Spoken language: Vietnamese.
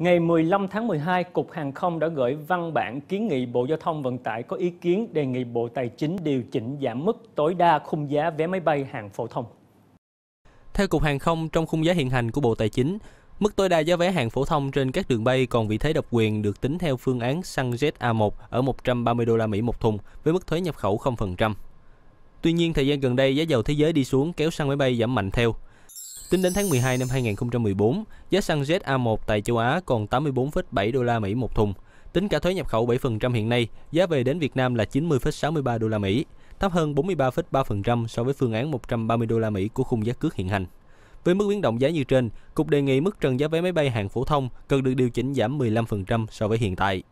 Ngày 15 tháng 12, Cục Hàng không đã gửi văn bản kiến nghị Bộ Giao thông Vận tải có ý kiến đề nghị Bộ Tài chính điều chỉnh giảm mức tối đa khung giá vé máy bay hàng phổ thông. Theo Cục Hàng không, trong khung giá hiện hành của Bộ Tài chính, mức tối đa giá vé hàng phổ thông trên các đường bay còn vị thế độc quyền được tính theo phương án xăng jet A1 ở 130 đô la Mỹ một thùng với mức thuế nhập khẩu 0%. Tuy nhiên, thời gian gần đây giá dầu thế giới đi xuống kéo xăng máy bay giảm mạnh theo – Tính đến tháng 12 năm 2014, giá xăng Jet A1 tại châu Á còn 84,7 đô la Mỹ một thùng. Tính cả thuế nhập khẩu 7% hiện nay, giá về đến Việt Nam là 90,63 đô la Mỹ, thấp hơn 43,3% so với phương án 130 đô la Mỹ của khung giá cước hiện hành. Với mức biến động giá như trên, Cục đề nghị mức trần giá vé máy bay hạng phổ thông cần được điều chỉnh giảm 15% so với hiện tại.